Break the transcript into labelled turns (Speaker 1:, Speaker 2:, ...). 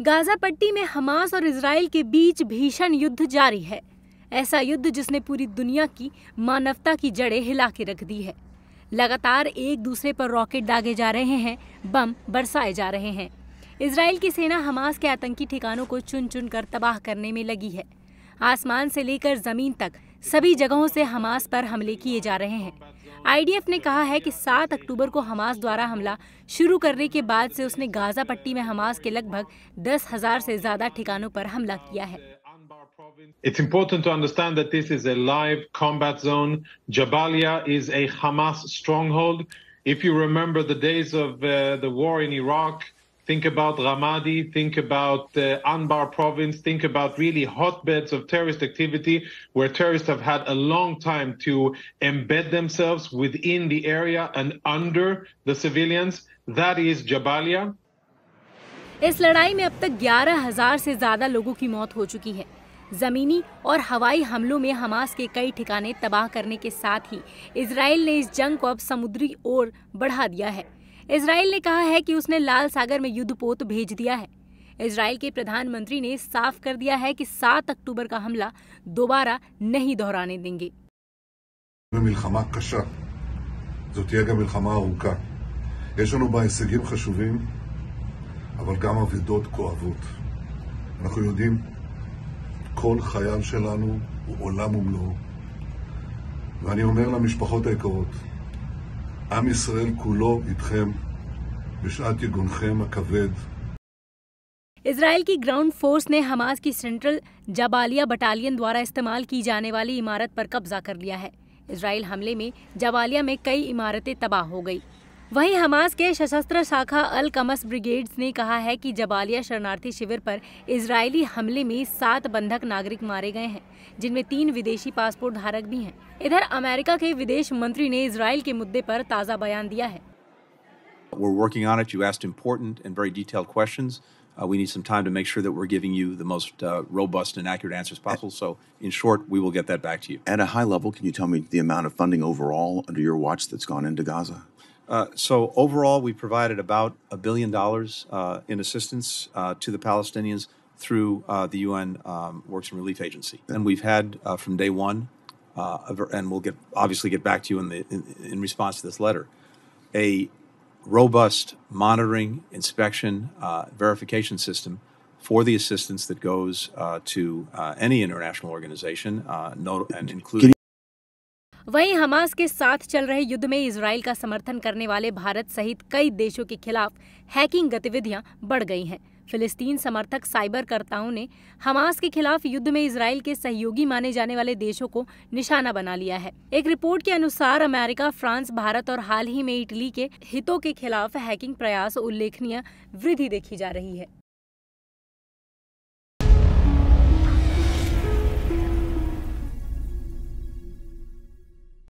Speaker 1: Gaza पट्टी में Hamas और इसराइल के बीच भीषण युद्ध जारी है ऐसा युद्ध जिसने पूरी दुनिया की मानवता की जड़ें हिला के रख दी है लगातार एक दूसरे पर रॉकेट दागे जा रहे हैं बम बरसाए जा रहे हैं इसराइल की सेना हमास के आतंकी ठिकानों को चुन चुन कर तबाह करने में लगी है आसमान से लेकर ज़मीन तक सभी जगहों से हमास पर हमले किए जा रहे हैं आईडीएफ ने कहा है कि 7 अक्टूबर को हमास द्वारा हमला शुरू करने के बाद से उसने गाजा पट्टी में हमास के लगभग दस हजार से ज्यादा ठिकानों पर हमला किया है
Speaker 2: It's important to understand that this is a live combat zone. Jabalia is a Hamas stronghold. If you remember the days of uh, the war in Iraq, Think about Ramadi, think about uh, Anbar province, think about really hotbeds of terrorist activity where terrorists have had a long time to embed themselves within the area and under the civilians. That is Jabalia.
Speaker 1: इस लड़ाई में अब तक 11,000 से ज्यादा लोगों की मौत हो चुकी है जमीनी और हवाई हमलों में हमास के कई ठिकाने तबाह करने के साथ ही इसराइल ने इस जंग को अब समुद्री ओर बढ़ा दिया है इसराइल ने कहा है कि उसने लाल सागर में युद्धपोत भेज दिया है इसराइल के प्रधानमंत्री ने साफ कर दिया है कि 7 अक्टूबर का हमला दोबारा नहीं दोहराने देंगे
Speaker 3: זאת תהיה גם מלחמה ארוכה. יש לנו בה הישגים חשובים, אבל גם אבדות כואבות. אנחנו יודעים, כל חייל שלנו הוא עולם ומלואו. ואני אומר למשפחות היקרות, עם ישראל כולו איתכם בשעת יגונכם
Speaker 1: הכבד. इसराइल की ग्राउंड फोर्स ने हमास की सेंट्रल जबालिया बटालियन द्वारा इस्तेमाल की जाने वाली इमारत पर कब्जा कर लिया है इसराइल हमले में जबालिया में कई इमारतें तबाह हो गई वहीं हमास के सशस्त्र शाखा अल कमस ब्रिगेड्स ने कहा है कि जबालिया शरणार्थी शिविर पर इजरायली हमले में सात बंधक नागरिक मारे गए हैं जिनमें तीन विदेशी पासपोर्ट धारक भी हैं इधर अमेरिका के विदेश मंत्री ने इसराइल के मुद्दे पर ताज़ा बयान दिया है
Speaker 4: We're working on it. You asked important and very detailed questions. Uh, we need some time to make sure that we're giving you the most uh, robust and accurate answers possible. So, in short, we will get that back to you. At a high level, can you tell me the amount of funding overall under your watch that's gone into Gaza? Uh, so overall, we provided about a billion dollars uh, in assistance uh, to the Palestinians through uh, the UN um, Works and Relief Agency, and we've had uh, from day one, and we'll get obviously get back to you in the in, in response to this letter, a robust monitoring, inspection, verification system for the assistance that goes to any international organization, not, and including.
Speaker 1: वहीं Hamas के साथ चल रहे युद्ध में Israel का समर्थन करने वाले भारत सहित कई देशों के खिलाफ हैकिंग गतिविधियां बढ़ गई हैं फिलिस्तीन समर्थक साइबरकर्ताओं ने हमास के खिलाफ युद्ध में इसराइल के सहयोगी माने जाने वाले देशों को निशाना बना लिया है एक रिपोर्ट के अनुसार अमेरिका फ्रांस भारत और हाल ही में इटली के हितों के खिलाफ हैकिंग प्रयास उल्लेखनीय वृद्धि देखी जा रही है